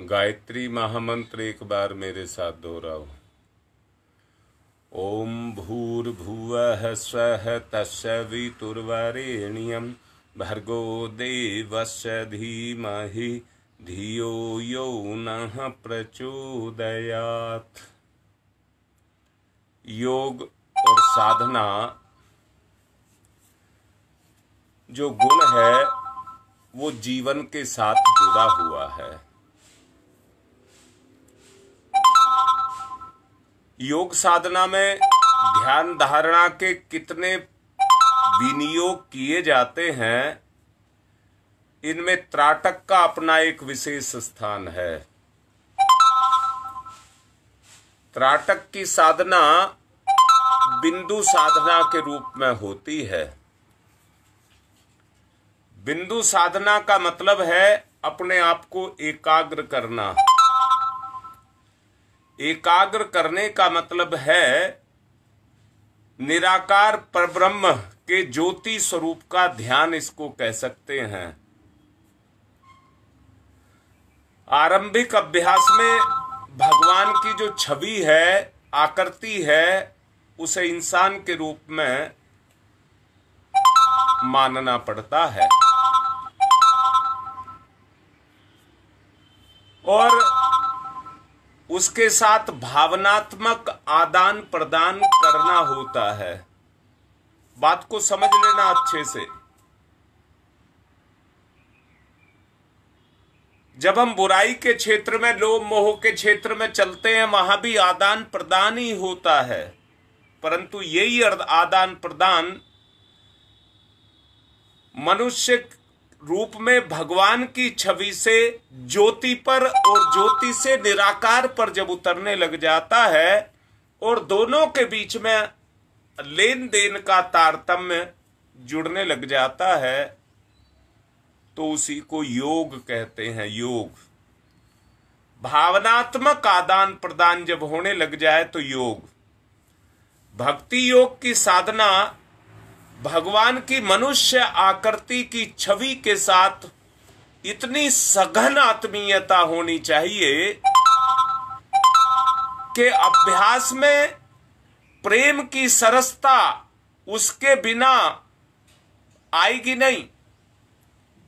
गायत्री महामंत्र एक बार मेरे साथ दोहराओ ओम भूर्भुव स्व तस्वीतुर्वरेण्यम भर्गो देवस्य धीमहि धियो यो न प्रचोदयात योग और साधना जो गुण है वो जीवन के साथ जुड़ा हुआ है योग साधना में ध्यान धारणा के कितने विनियोग किए जाते हैं इनमें त्राटक का अपना एक विशेष स्थान है त्राटक की साधना बिंदु साधना के रूप में होती है बिंदु साधना का मतलब है अपने आप को एकाग्र करना एकाग्र करने का मतलब है निराकार परब्रह्म के ज्योति स्वरूप का ध्यान इसको कह सकते हैं आरंभिक अभ्यास में भगवान की जो छवि है आकृति है उसे इंसान के रूप में मानना पड़ता है और उसके साथ भावनात्मक आदान प्रदान करना होता है बात को समझ लेना अच्छे से जब हम बुराई के क्षेत्र में लोभ मोह के क्षेत्र में चलते हैं वहां भी आदान प्रदान ही होता है परंतु यही आदान प्रदान मनुष्य रूप में भगवान की छवि से ज्योति पर और ज्योति से निराकार पर जब उतरने लग जाता है और दोनों के बीच में लेन देन का तारतम्य जुड़ने लग जाता है तो उसी को योग कहते हैं योग भावनात्मक आदान प्रदान जब होने लग जाए तो योग भक्ति योग की साधना भगवान की मनुष्य आकृति की छवि के साथ इतनी सघन आत्मीयता होनी चाहिए कि अभ्यास में प्रेम की सरसता उसके बिना आएगी नहीं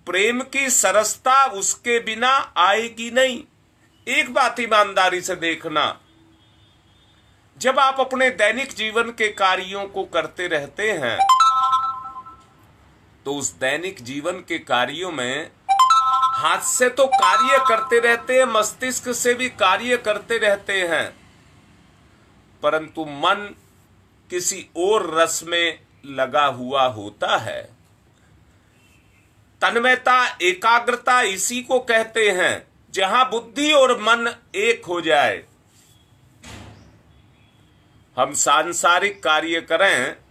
प्रेम की सरसता उसके बिना आएगी नहीं एक बात ईमानदारी से देखना जब आप अपने दैनिक जीवन के कार्यों को करते रहते हैं तो उस दैनिक जीवन के कार्यों में हाथ से तो कार्य करते रहते हैं मस्तिष्क से भी कार्य करते रहते हैं परंतु मन किसी और रस में लगा हुआ होता है तन्मयता एकाग्रता इसी को कहते हैं जहां बुद्धि और मन एक हो जाए हम सांसारिक कार्य करें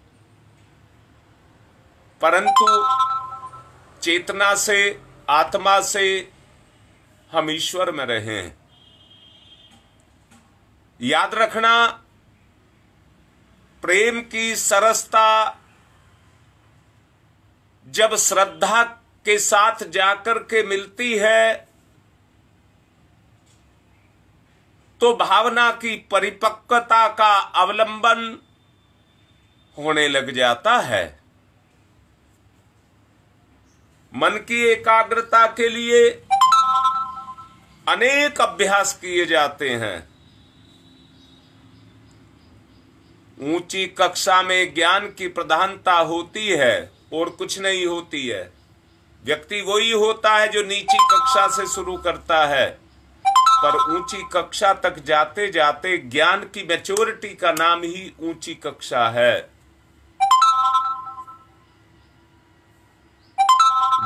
परंतु चेतना से आत्मा से हम ईश्वर में रहे हैं याद रखना प्रेम की सरसता जब श्रद्धा के साथ जाकर के मिलती है तो भावना की परिपक्वता का अवलंबन होने लग जाता है मन की एकाग्रता के लिए अनेक अभ्यास किए जाते हैं ऊंची कक्षा में ज्ञान की प्रधानता होती है और कुछ नहीं होती है व्यक्ति वही होता है जो नीची कक्षा से शुरू करता है पर ऊंची कक्षा तक जाते जाते ज्ञान की मैच्योरिटी का नाम ही ऊंची कक्षा है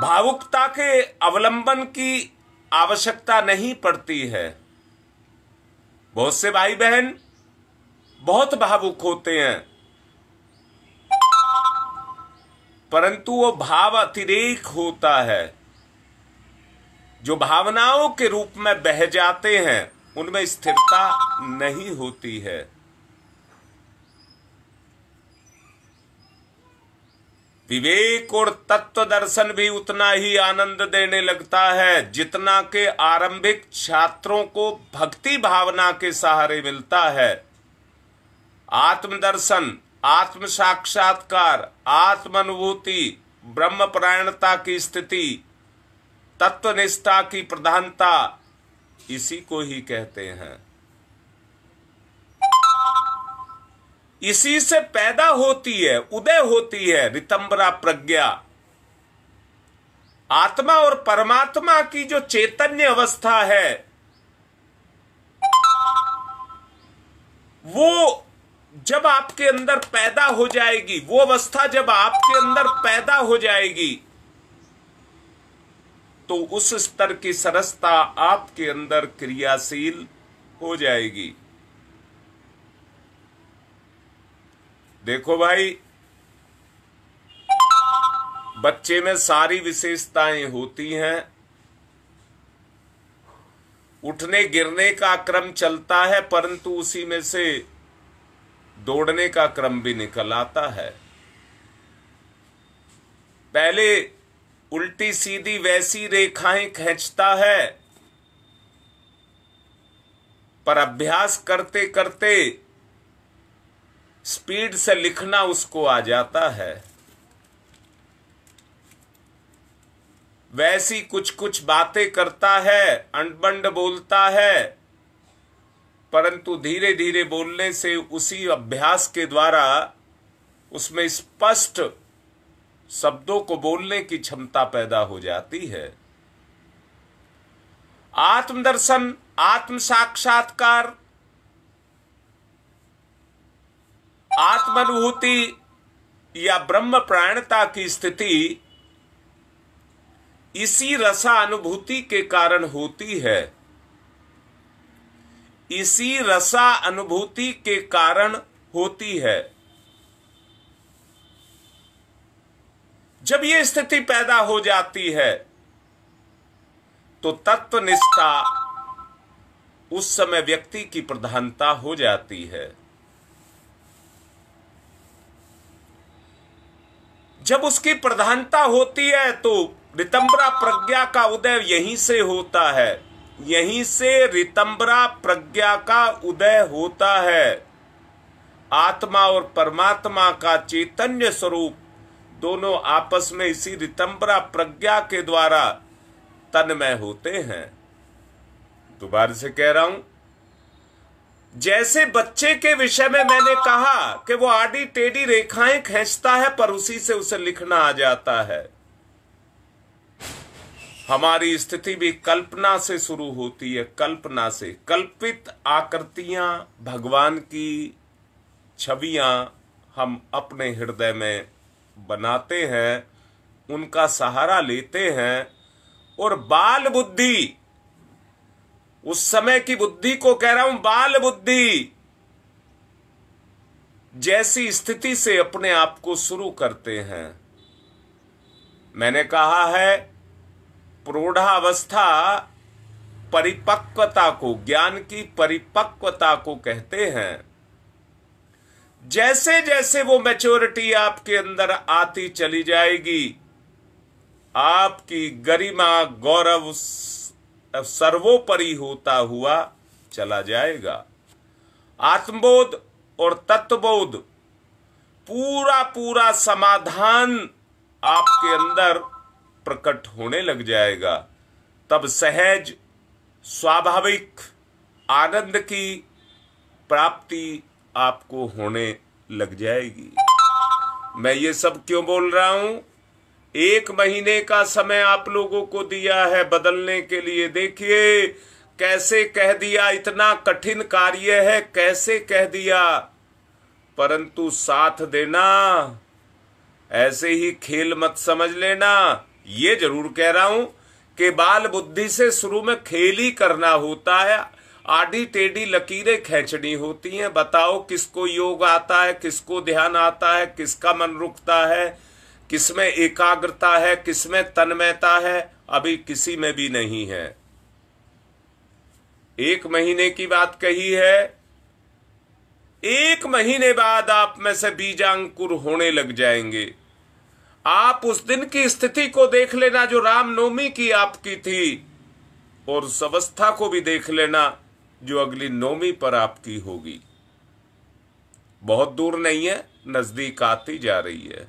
भावुकता के अवलंबन की आवश्यकता नहीं पड़ती है बहुत से भाई बहन बहुत भावुक होते हैं परंतु वो भाव अतिरेक होता है जो भावनाओं के रूप में बह जाते हैं उनमें स्थिरता नहीं होती है विवेक और तत्व दर्शन भी उतना ही आनंद देने लगता है जितना के आरंभिक छात्रों को भक्ति भावना के सहारे मिलता है आत्मदर्शन आत्म साक्षात्कार आत्म अनुभूति ब्रह्म प्रायणता की स्थिति तत्वनिष्ठा की प्रधानता इसी को ही कहते हैं इसी से पैदा होती है उदय होती है रितंबरा प्रज्ञा आत्मा और परमात्मा की जो चैतन्य अवस्था है वो जब आपके अंदर पैदा हो जाएगी वो अवस्था जब आपके अंदर पैदा हो जाएगी तो उस स्तर की सरसता आपके अंदर क्रियाशील हो जाएगी देखो भाई बच्चे में सारी विशेषताएं होती हैं उठने गिरने का क्रम चलता है परंतु उसी में से दौड़ने का क्रम भी निकल आता है पहले उल्टी सीधी वैसी रेखाएं खींचता है पर अभ्यास करते करते स्पीड से लिखना उसको आ जाता है वैसी कुछ कुछ बातें करता है अंडबंड बोलता है परंतु धीरे धीरे बोलने से उसी अभ्यास के द्वारा उसमें स्पष्ट शब्दों को बोलने की क्षमता पैदा हो जाती है आत्मदर्शन आत्म साक्षात्कार आत्मानुभूति या ब्रह्म प्राणता की स्थिति इसी रसा अनुभूति के कारण होती है इसी रसा अनुभूति के कारण होती है जब यह स्थिति पैदा हो जाती है तो तत्वनिष्ठा उस समय व्यक्ति की प्रधानता हो जाती है जब उसकी प्रधानता होती है तो रितंबरा प्रज्ञा का उदय यहीं से होता है यहीं से रितंबरा प्रज्ञा का उदय होता है आत्मा और परमात्मा का चैतन्य स्वरूप दोनों आपस में इसी रितंबरा प्रज्ञा के द्वारा तन्मय होते हैं दोबारा से कह रहा हूं जैसे बच्चे के विषय में मैंने कहा कि वो आडी टेढ़ी रेखाएं खींचता है पर उसी से उसे लिखना आ जाता है हमारी स्थिति भी कल्पना से शुरू होती है कल्पना से कल्पित आकृतियां भगवान की छवियां हम अपने हृदय में बनाते हैं उनका सहारा लेते हैं और बाल बुद्धि उस समय की बुद्धि को कह रहा हूं बाल बुद्धि जैसी स्थिति से अपने आप को शुरू करते हैं मैंने कहा है प्रौढ़ावस्था परिपक्वता को ज्ञान की परिपक्वता को कहते हैं जैसे जैसे वो मैच्योरिटी आपके अंदर आती चली जाएगी आपकी गरिमा गौरव सर्वोपरि होता हुआ चला जाएगा आत्मबोध और तत्वबोध पूरा पूरा समाधान आपके अंदर प्रकट होने लग जाएगा तब सहज स्वाभाविक आनंद की प्राप्ति आपको होने लग जाएगी मैं ये सब क्यों बोल रहा हूं एक महीने का समय आप लोगों को दिया है बदलने के लिए देखिए कैसे कह दिया इतना कठिन कार्य है कैसे कह दिया परंतु साथ देना ऐसे ही खेल मत समझ लेना ये जरूर कह रहा हूं कि बाल बुद्धि से शुरू में खेल ही करना होता है आधी टेढ़ी लकीरें खींचनी होती हैं बताओ किसको योग आता है किसको ध्यान आता है किसका मन रुकता है किसमें एकाग्रता है किसमें तन्मयता है अभी किसी में भी नहीं है एक महीने की बात कही है एक महीने बाद आप में से बीजांकुर होने लग जाएंगे आप उस दिन की स्थिति को देख लेना जो रामनवमी की आपकी थी और उस अवस्था को भी देख लेना जो अगली नौमी पर आपकी होगी बहुत दूर नहीं है नजदीक आती जा रही है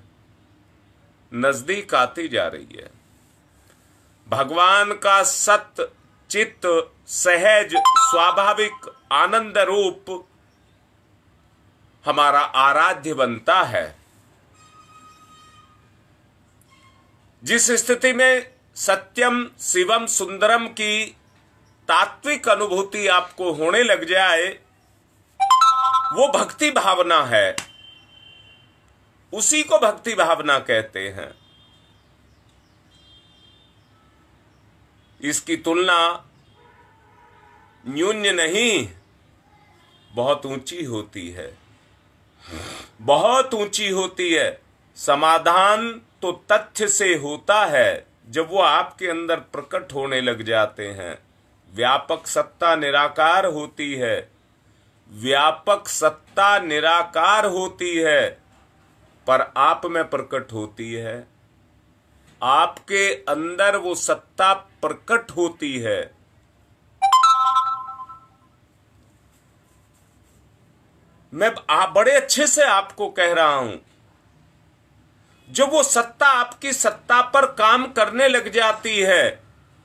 नजदीक आती जा रही है भगवान का सत्य चित्त सहज स्वाभाविक आनंद रूप हमारा आराध्य बनता है जिस स्थिति में सत्यम शिवम सुंदरम की तात्विक अनुभूति आपको होने लग जाए वो भक्ति भावना है उसी को भक्ति भावना कहते हैं इसकी तुलना न्यून्य नहीं बहुत ऊंची होती है बहुत ऊंची होती है समाधान तो तथ्य से होता है जब वो आपके अंदर प्रकट होने लग जाते हैं व्यापक सत्ता निराकार होती है व्यापक सत्ता निराकार होती है पर आप में प्रकट होती है आपके अंदर वो सत्ता प्रकट होती है मैं आप बड़े अच्छे से आपको कह रहा हूं जब वो सत्ता आपकी सत्ता पर काम करने लग जाती है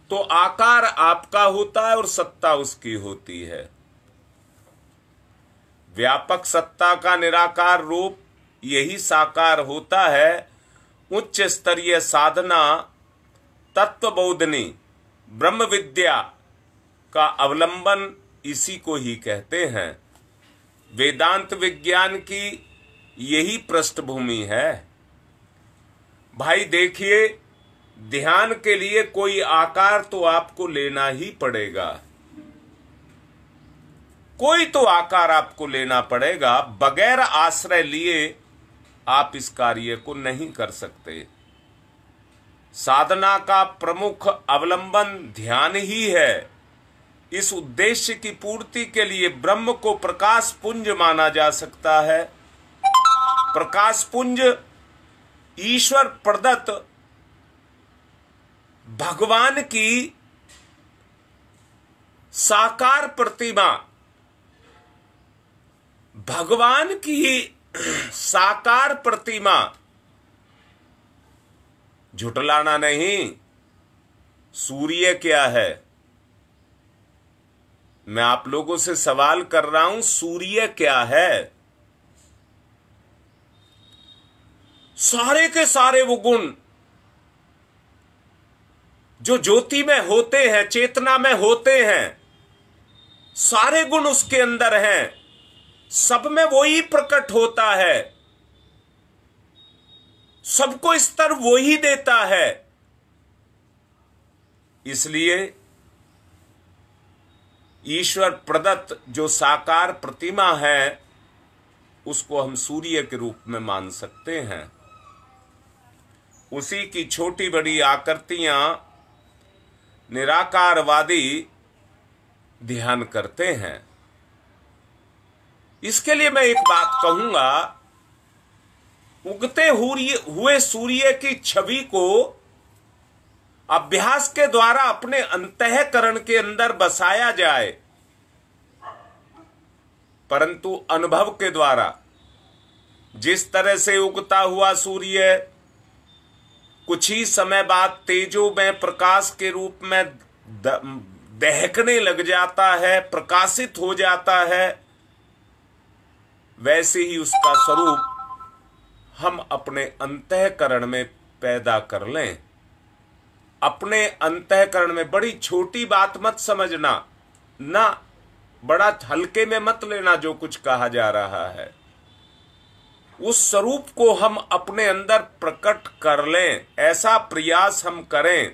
तो आकार आपका होता है और सत्ता उसकी होती है व्यापक सत्ता का निराकार रूप यही साकार होता है उच्च स्तरीय साधना तत्व बोधनी ब्रह्म विद्या का अवलंबन इसी को ही कहते हैं वेदांत विज्ञान की यही पृष्ठभूमि है भाई देखिए ध्यान के लिए कोई आकार तो आपको लेना ही पड़ेगा कोई तो आकार आपको लेना पड़ेगा बगैर आश्रय लिए आप इस कार्य को नहीं कर सकते साधना का प्रमुख अवलंबन ध्यान ही है इस उद्देश्य की पूर्ति के लिए ब्रह्म को प्रकाश पुंज माना जा सकता है प्रकाश पुंज ईश्वर प्रदत्त भगवान की साकार प्रतिमा भगवान की साकार प्रतिमा झुटलाना नहीं सूर्य क्या है मैं आप लोगों से सवाल कर रहा हूं सूर्य क्या है सारे के सारे वो गुण जो ज्योति में होते हैं चेतना में होते हैं सारे गुण उसके अंदर हैं सब में वही प्रकट होता है सबको स्तर वही देता है इसलिए ईश्वर प्रदत्त जो साकार प्रतिमा है उसको हम सूर्य के रूप में मान सकते हैं उसी की छोटी बड़ी आकृतियां निराकारवादी ध्यान करते हैं इसके लिए मैं एक बात कहूंगा उगते हुए सूर्य की छवि को अभ्यास के द्वारा अपने अंतकरण के अंदर बसाया जाए परंतु अनुभव के द्वारा जिस तरह से उगता हुआ सूर्य कुछ ही समय बाद तेजो में प्रकाश के रूप में दहकने लग जाता है प्रकाशित हो जाता है वैसे ही उसका स्वरूप हम अपने अंतकरण में पैदा कर लें अपने अंतकरण में बड़ी छोटी बात मत समझना ना बड़ा हल्के में मत लेना जो कुछ कहा जा रहा है उस स्वरूप को हम अपने अंदर प्रकट कर लें ऐसा प्रयास हम करें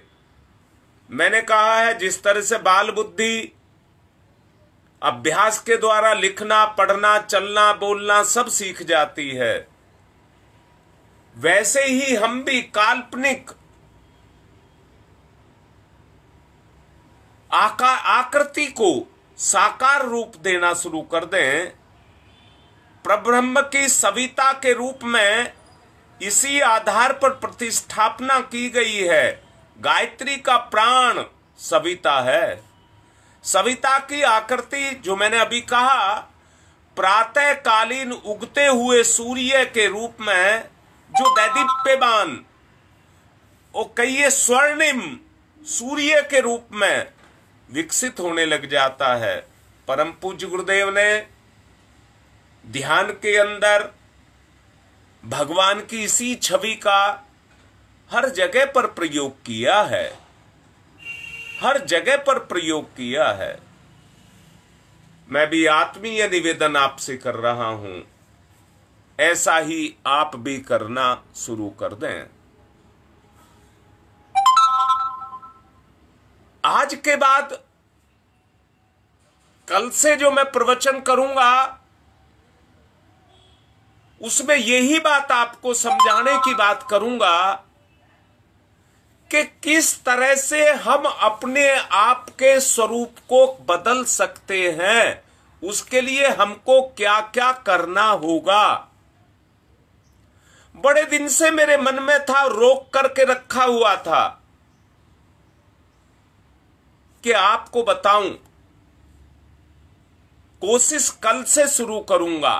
मैंने कहा है जिस तरह से बाल बुद्धि अभ्यास के द्वारा लिखना पढ़ना चलना बोलना सब सीख जाती है वैसे ही हम भी काल्पनिक आकार आकृति को साकार रूप देना शुरू कर दें प्रब्रह्म की सविता के रूप में इसी आधार पर प्रतिष्ठापना की गई है गायत्री का प्राण सविता है सविता की आकृति जो मैंने अभी कहा प्रातःकालीन उगते हुए सूर्य के रूप में जो दैदीप्यवान वो कहिए स्वर्णिम सूर्य के रूप में विकसित होने लग जाता है परम पूज्य गुरुदेव ने ध्यान के अंदर भगवान की इसी छवि का हर जगह पर प्रयोग किया है हर जगह पर प्रयोग किया है मैं भी आत्मीय निवेदन आपसे कर रहा हूं ऐसा ही आप भी करना शुरू कर दें आज के बाद कल से जो मैं प्रवचन करूंगा उसमें यही बात आपको समझाने की बात करूंगा कि किस तरह से हम अपने आप के स्वरूप को बदल सकते हैं उसके लिए हमको क्या क्या करना होगा बड़े दिन से मेरे मन में था रोक करके रखा हुआ था कि आपको बताऊं कोशिश कल से शुरू करूंगा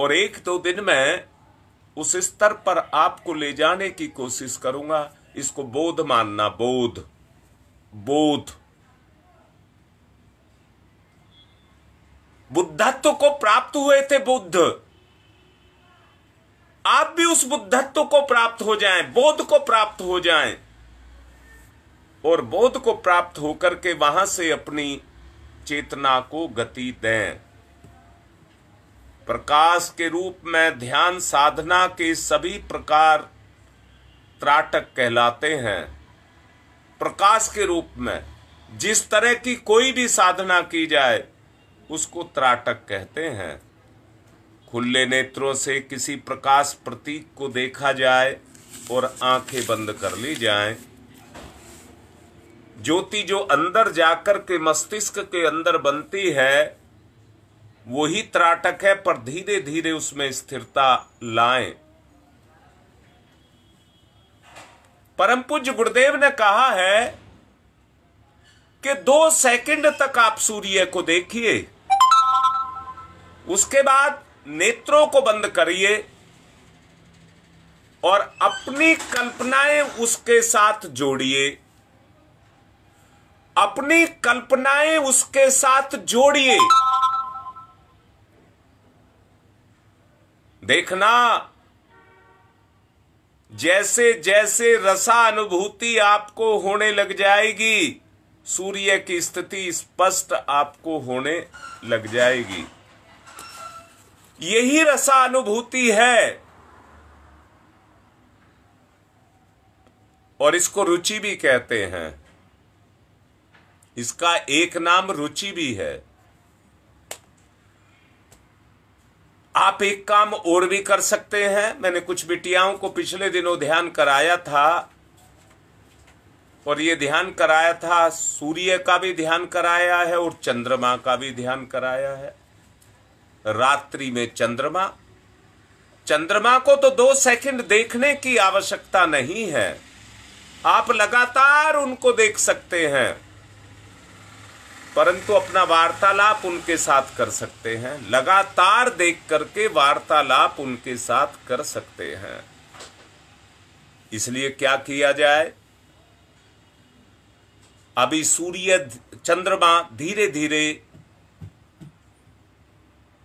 और एक दो दिन में उस स्तर पर आपको ले जाने की कोशिश करूंगा इसको बोध मानना बोध बोध बुद्धत्व को प्राप्त हुए थे बुद्ध आप भी उस बुद्धत्व को प्राप्त हो जाएं, बोध को प्राप्त हो जाएं और बोध को प्राप्त होकर के वहां से अपनी चेतना को गति दें प्रकाश के रूप में ध्यान साधना के सभी प्रकार त्राटक कहलाते हैं प्रकाश के रूप में जिस तरह की कोई भी साधना की जाए उसको त्राटक कहते हैं खुले नेत्रों से किसी प्रकाश प्रतीक को देखा जाए और आंखें बंद कर ली जाए ज्योति जो अंदर जाकर के मस्तिष्क के अंदर बनती है वही त्राटक है पर धीरे धीरे उसमें स्थिरता लाएं परम पूज्य गुरुदेव ने कहा है कि दो सेकंड तक आप सूर्य को देखिए उसके बाद नेत्रों को बंद करिए और अपनी कल्पनाएं उसके साथ जोड़िए अपनी कल्पनाएं उसके साथ जोड़िए देखना जैसे जैसे रसा अनुभूति आपको होने लग जाएगी सूर्य की स्थिति स्पष्ट आपको होने लग जाएगी यही रसानुभूति है और इसको रुचि भी कहते हैं इसका एक नाम रुचि भी है आप एक काम और भी कर सकते हैं मैंने कुछ बिटियाओं को पिछले दिनों ध्यान कराया था और ये ध्यान कराया था सूर्य का भी ध्यान कराया है और चंद्रमा का भी ध्यान कराया है रात्रि में चंद्रमा चंद्रमा को तो दो सेकंड देखने की आवश्यकता नहीं है आप लगातार उनको देख सकते हैं परंतु अपना वार्तालाप उनके साथ कर सकते हैं लगातार देख करके वार्तालाप उनके साथ कर सकते हैं इसलिए क्या किया जाए अभी सूर्य चंद्रमा धीरे धीरे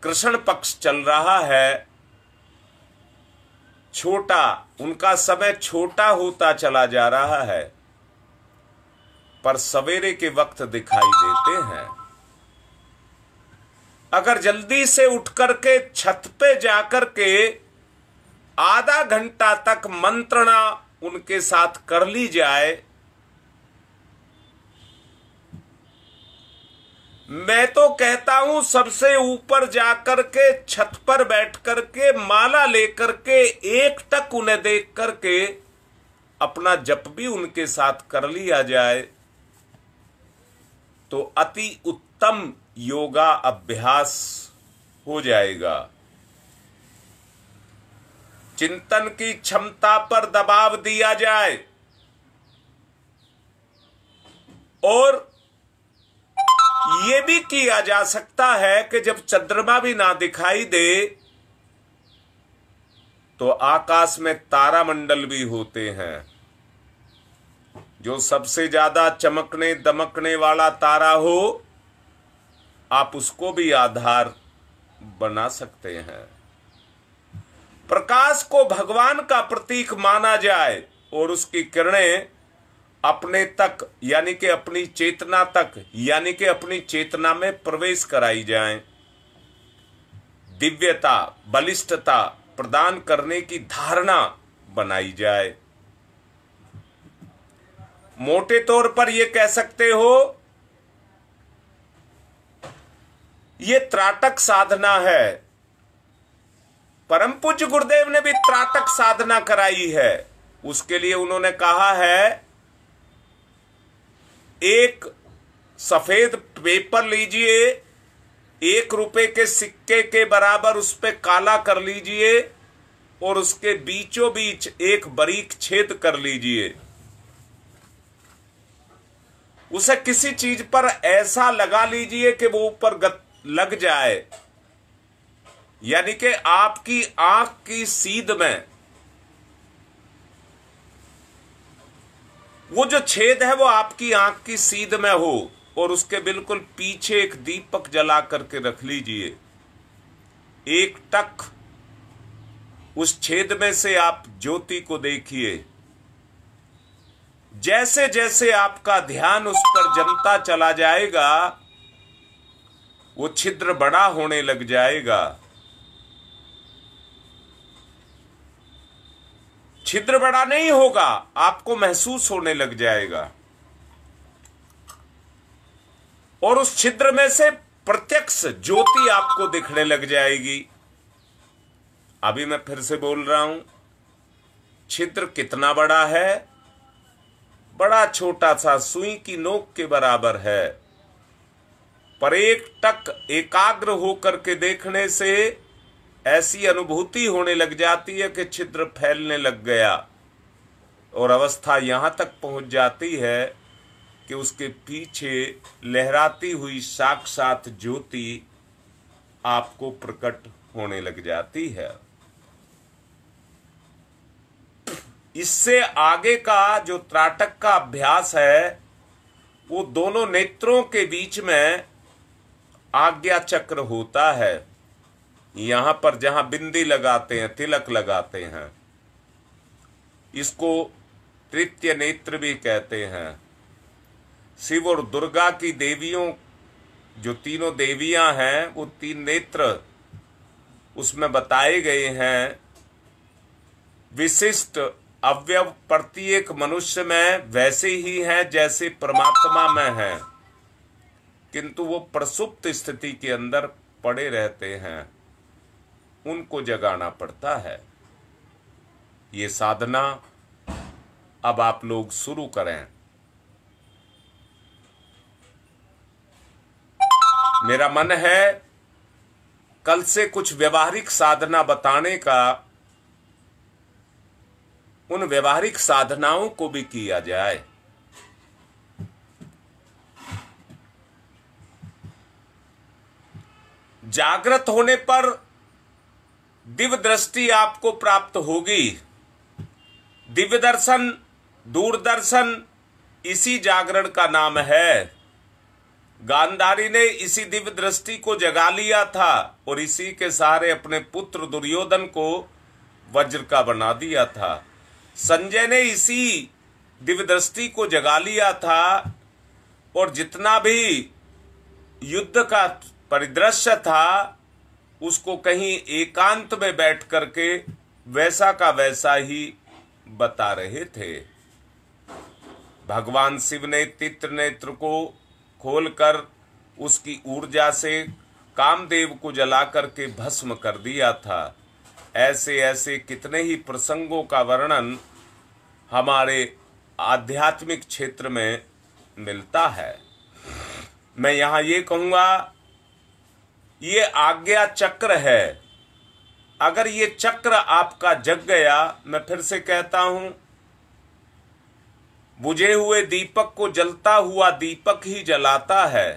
कृष्ण पक्ष चल रहा है छोटा उनका समय छोटा होता चला जा रहा है पर सवेरे के वक्त दिखाई देते हैं अगर जल्दी से उठ करके छत पे जाकर के आधा घंटा तक मंत्रणा उनके साथ कर ली जाए मैं तो कहता हूं सबसे ऊपर जाकर के छत पर बैठ करके माला लेकर के एक टक उन्हें देख करके अपना जप भी उनके साथ कर लिया जाए तो अति उत्तम योगा अभ्यास हो जाएगा चिंतन की क्षमता पर दबाव दिया जाए और यह भी किया जा सकता है कि जब चंद्रमा भी ना दिखाई दे तो आकाश में तारामंडल भी होते हैं जो सबसे ज्यादा चमकने दमकने वाला तारा हो आप उसको भी आधार बना सकते हैं प्रकाश को भगवान का प्रतीक माना जाए और उसकी किरणें अपने तक यानी कि अपनी चेतना तक यानी कि अपनी चेतना में प्रवेश कराई जाए दिव्यता बलिष्ठता प्रदान करने की धारणा बनाई जाए मोटे तौर पर यह कह सकते हो ये त्राटक साधना है परम पूज्य गुरुदेव ने भी त्राटक साधना कराई है उसके लिए उन्होंने कहा है एक सफेद पेपर लीजिए एक रुपए के सिक्के के बराबर उस पर काला कर लीजिए और उसके बीचों बीच एक बरीक छेद कर लीजिए उसे किसी चीज पर ऐसा लगा लीजिए कि वो ऊपर लग जाए यानी कि आपकी आंख की सीध में वो जो छेद है वो आपकी आंख की सीध में हो और उसके बिल्कुल पीछे एक दीपक जला करके रख लीजिए एक टक उस छेद में से आप ज्योति को देखिए जैसे जैसे आपका ध्यान उस पर जमता चला जाएगा वो छिद्र बड़ा होने लग जाएगा छिद्र बड़ा नहीं होगा आपको महसूस होने लग जाएगा और उस छिद्र में से प्रत्यक्ष ज्योति आपको दिखने लग जाएगी अभी मैं फिर से बोल रहा हूं छिद्र कितना बड़ा है बड़ा छोटा सा सुई की नोक के बराबर है पर एक टक एकाग्र होकर के देखने से ऐसी अनुभूति होने लग जाती है कि छिद्र फैलने लग गया और अवस्था यहां तक पहुंच जाती है कि उसके पीछे लहराती हुई साक्षात ज्योति आपको प्रकट होने लग जाती है इससे आगे का जो त्राटक का अभ्यास है वो दोनों नेत्रों के बीच में आज्ञा चक्र होता है यहां पर जहां बिंदी लगाते हैं तिलक लगाते हैं इसको तृतीय नेत्र भी कहते हैं शिव और दुर्गा की देवियों जो तीनों देवियां हैं वो तीन नेत्र उसमें बताए गए हैं विशिष्ट अवयव प्रत्येक मनुष्य में वैसे ही है जैसे परमात्मा में है किंतु वो प्रसुप्त स्थिति के अंदर पड़े रहते हैं उनको जगाना पड़ता है ये साधना अब आप लोग शुरू करें मेरा मन है कल से कुछ व्यवहारिक साधना बताने का उन व्यवहारिक साधनाओं को भी किया जाए जागृत होने पर दिव्य दृष्टि आपको प्राप्त होगी दिव्य दर्शन दूरदर्शन इसी जागरण का नाम है गांधारी ने इसी दिव्य दृष्टि को जगा लिया था और इसी के सहारे अपने पुत्र दुर्योधन को वज्र का बना दिया था संजय ने इसी दिव्य दृष्टि को जगा लिया था और जितना भी युद्ध का परिदृश्य था उसको कहीं एकांत में बैठ करके वैसा का वैसा ही बता रहे थे भगवान शिव ने तित्र नेत्र को खोलकर उसकी ऊर्जा से कामदेव को जला करके भस्म कर दिया था ऐसे ऐसे कितने ही प्रसंगों का वर्णन हमारे आध्यात्मिक क्षेत्र में मिलता है मैं यहां ये कहूंगा ये आज्ञा चक्र है अगर ये चक्र आपका जग गया मैं फिर से कहता हूं बुझे हुए दीपक को जलता हुआ दीपक ही जलाता है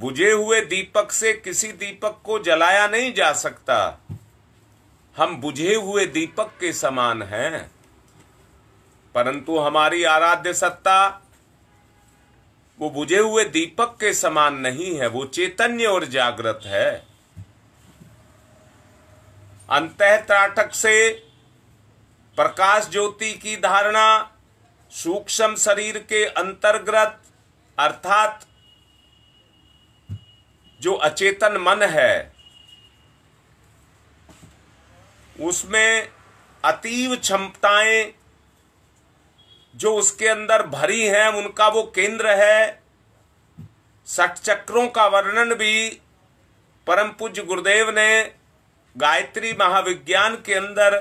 बुझे हुए दीपक से किसी दीपक को जलाया नहीं जा सकता हम बुझे हुए दीपक के समान हैं परंतु हमारी आराध्य सत्ता वो बुझे हुए दीपक के समान नहीं है वो चैतन्य और जागृत है अंत त्राटक से प्रकाश ज्योति की धारणा सूक्ष्म शरीर के अंतर्गत अर्थात जो अचेतन मन है उसमें अतीव क्षमताएं जो उसके अंदर भरी हैं उनका वो केंद्र है चक्रों का वर्णन भी परम पूज्य गुरुदेव ने गायत्री महाविज्ञान के अंदर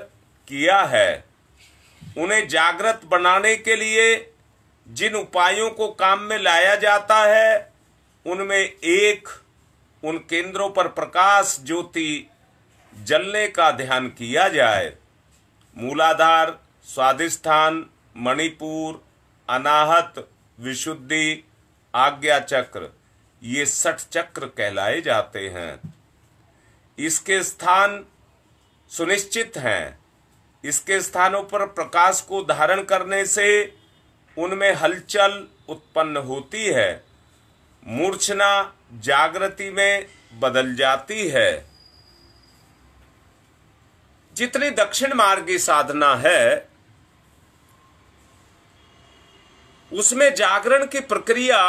किया है उन्हें जागृत बनाने के लिए जिन उपायों को काम में लाया जाता है उनमें एक उन केंद्रों पर प्रकाश ज्योति जलने का ध्यान किया जाए मूलाधार स्वादिष्ठान मणिपुर अनाहत विशुद्धि आज्ञा चक्र ये सठ चक्र कहलाए जाते हैं इसके स्थान सुनिश्चित हैं इसके स्थानों पर प्रकाश को धारण करने से उनमें हलचल उत्पन्न होती है मूर्छना जागृति में बदल जाती है जितनी दक्षिण मार्गी साधना है उसमें जागरण की प्रक्रिया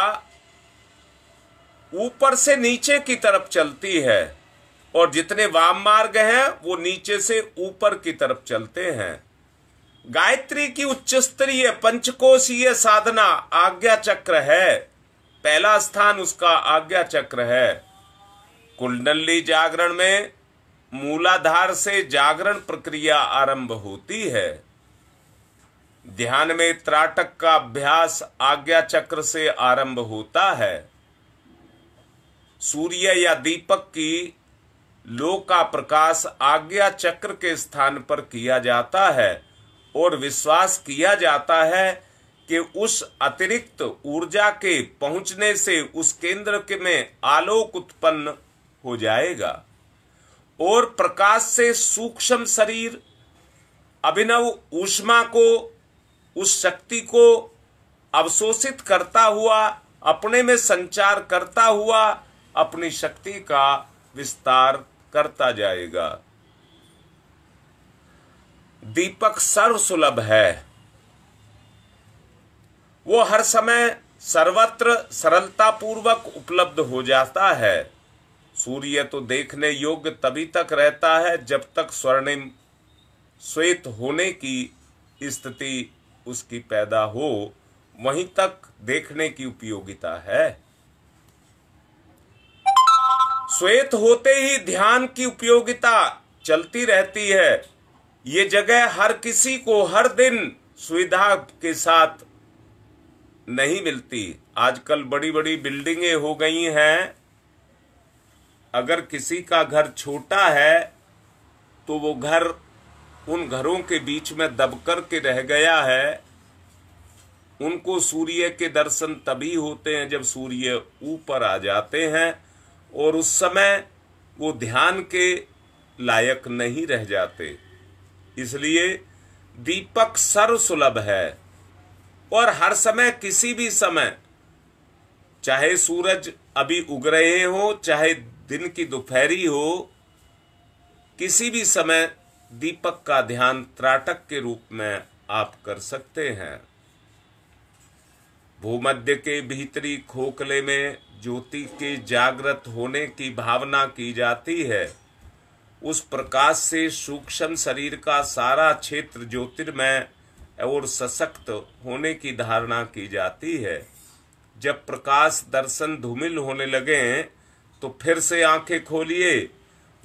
ऊपर से नीचे की तरफ चलती है और जितने वाम मार्ग हैं वो नीचे से ऊपर की तरफ चलते हैं गायत्री की उच्च स्तरीय पंचकोशीय साधना आज्ञा चक्र है पहला स्थान उसका आज्ञा चक्र है कुंडली जागरण में मूलाधार से जागरण प्रक्रिया आरंभ होती है ध्यान में त्राटक का अभ्यास आज्ञा चक्र से आरंभ होता है सूर्य या दीपक की लो का प्रकाश आज्ञा चक्र के स्थान पर किया जाता है और विश्वास किया जाता है कि उस अतिरिक्त ऊर्जा के पहुंचने से उस केंद्र के में आलोक उत्पन्न हो जाएगा और प्रकाश से सूक्ष्म शरीर अभिनव ऊष्मा को उस शक्ति को अवशोषित करता हुआ अपने में संचार करता हुआ अपनी शक्ति का विस्तार करता जाएगा दीपक सर्वसुलभ है वो हर समय सर्वत्र सरलता पूर्वक उपलब्ध हो जाता है सूर्य तो देखने योग्य तभी तक रहता है जब तक स्वर्णिम श्वेत होने की स्थिति उसकी पैदा हो वहीं तक देखने की उपयोगिता है श्वेत होते ही ध्यान की उपयोगिता चलती रहती है ये जगह हर किसी को हर दिन सुविधा के साथ नहीं मिलती आजकल बड़ी बड़ी बिल्डिंगें हो गई हैं अगर किसी का घर छोटा है तो वो घर उन घरों के बीच में दब के रह गया है उनको सूर्य के दर्शन तभी होते हैं जब सूर्य ऊपर आ जाते हैं और उस समय वो ध्यान के लायक नहीं रह जाते इसलिए दीपक सर्वसुलभ है और हर समय किसी भी समय चाहे सूरज अभी उग रहे हो चाहे दिन की दोपहरी हो किसी भी समय दीपक का ध्यान त्राटक के रूप में आप कर सकते हैं भूमध्य के भीतरी खोखले में ज्योति के जागृत होने की भावना की जाती है उस प्रकाश से सूक्ष्म शरीर का सारा क्षेत्र ज्योतिर्मय और सशक्त होने की धारणा की जाती है जब प्रकाश दर्शन धूमिल होने लगे तो फिर से आंखें खोलिए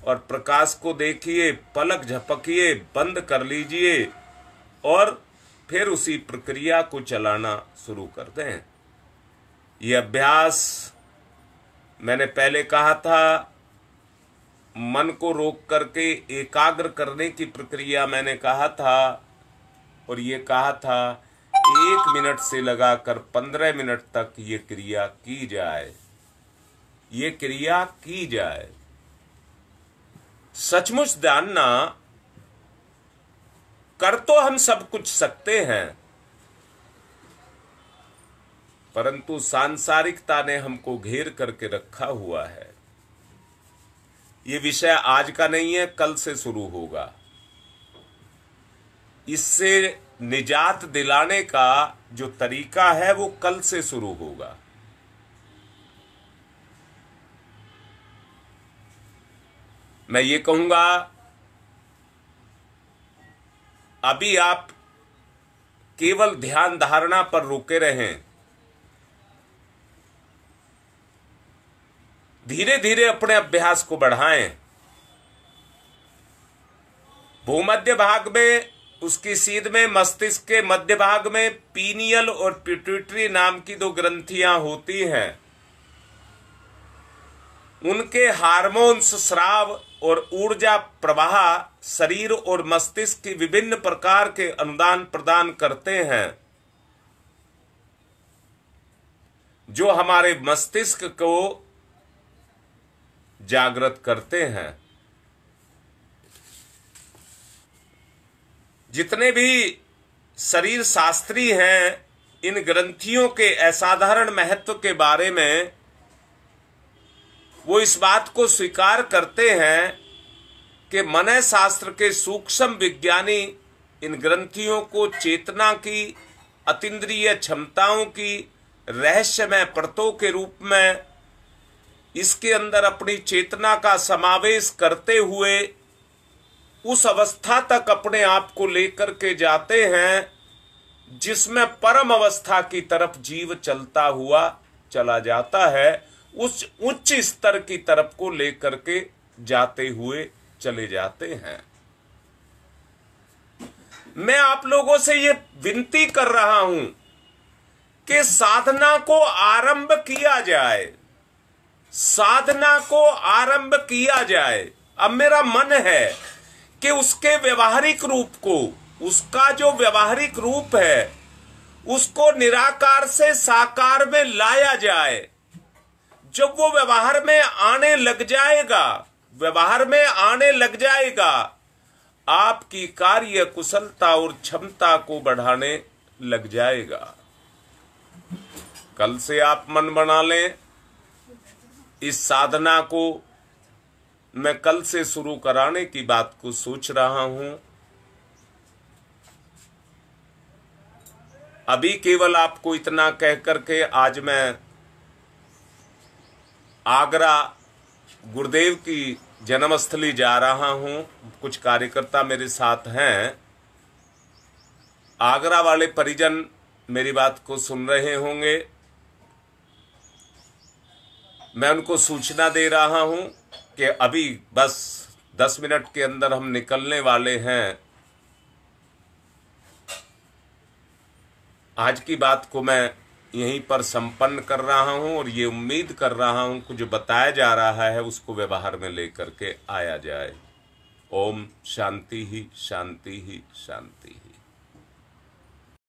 और प्रकाश को देखिए पलक झपकिए बंद कर लीजिए और फिर उसी प्रक्रिया को चलाना शुरू करते हैं ये अभ्यास मैंने पहले कहा था मन को रोक करके एकाग्र करने की प्रक्रिया मैंने कहा था और ये कहा था एक मिनट से लगाकर पंद्रह मिनट तक ये क्रिया की जाए ये क्रिया की जाए सचमुच जानना कर तो हम सब कुछ सकते हैं परंतु सांसारिकता ने हमको घेर करके रखा हुआ है ये विषय आज का नहीं है कल से शुरू होगा इससे निजात दिलाने का जो तरीका है वो कल से शुरू होगा मैं ये कहूंगा अभी आप केवल ध्यान धारणा पर रुके रहे धीरे धीरे अपने अभ्यास को बढ़ाएं भूमध्य भाग में उसकी सीध में मस्तिष्क के मध्य भाग में पीनियल और पिट्यूटरी नाम की दो ग्रंथियां होती हैं उनके हार्मोन्स श्राव और ऊर्जा प्रवाह शरीर और मस्तिष्क की विभिन्न प्रकार के अनुदान प्रदान करते हैं जो हमारे मस्तिष्क को जागृत करते हैं जितने भी शरीर शास्त्री हैं इन ग्रंथियों के असाधारण महत्व के बारे में वो इस बात को स्वीकार करते हैं कि मन शास्त्र के सूक्ष्म विज्ञानी इन ग्रंथियों को चेतना की अतिद्रिय क्षमताओं की रहस्यमय परतों के रूप में इसके अंदर अपनी चेतना का समावेश करते हुए उस अवस्था तक अपने आप को लेकर के जाते हैं जिसमें परम अवस्था की तरफ जीव चलता हुआ चला जाता है उस उच्च स्तर की तरफ को लेकर के जाते हुए चले जाते हैं मैं आप लोगों से ये विनती कर रहा हूं कि साधना को आरंभ किया जाए साधना को आरंभ किया जाए अब मेरा मन है कि उसके व्यवहारिक रूप को उसका जो व्यवहारिक रूप है उसको निराकार से साकार में लाया जाए जब वो व्यवहार में आने लग जाएगा व्यवहार में आने लग जाएगा आपकी कार्य कुशलता और क्षमता को बढ़ाने लग जाएगा कल से आप मन बना लें इस साधना को मैं कल से शुरू कराने की बात को सोच रहा हूं अभी केवल आपको इतना कह करके आज मैं आगरा गुरुदेव की जन्मस्थली जा रहा हूं कुछ कार्यकर्ता मेरे साथ हैं आगरा वाले परिजन मेरी बात को सुन रहे होंगे मैं उनको सूचना दे रहा हूं कि अभी बस दस मिनट के अंदर हम निकलने वाले हैं आज की बात को मैं यहीं पर संपन्न कर रहा हूं और ये उम्मीद कर रहा हूं कि जो बताया जा रहा है उसको व्यवहार में लेकर के आया जाए ओम शांति ही शांति ही शांति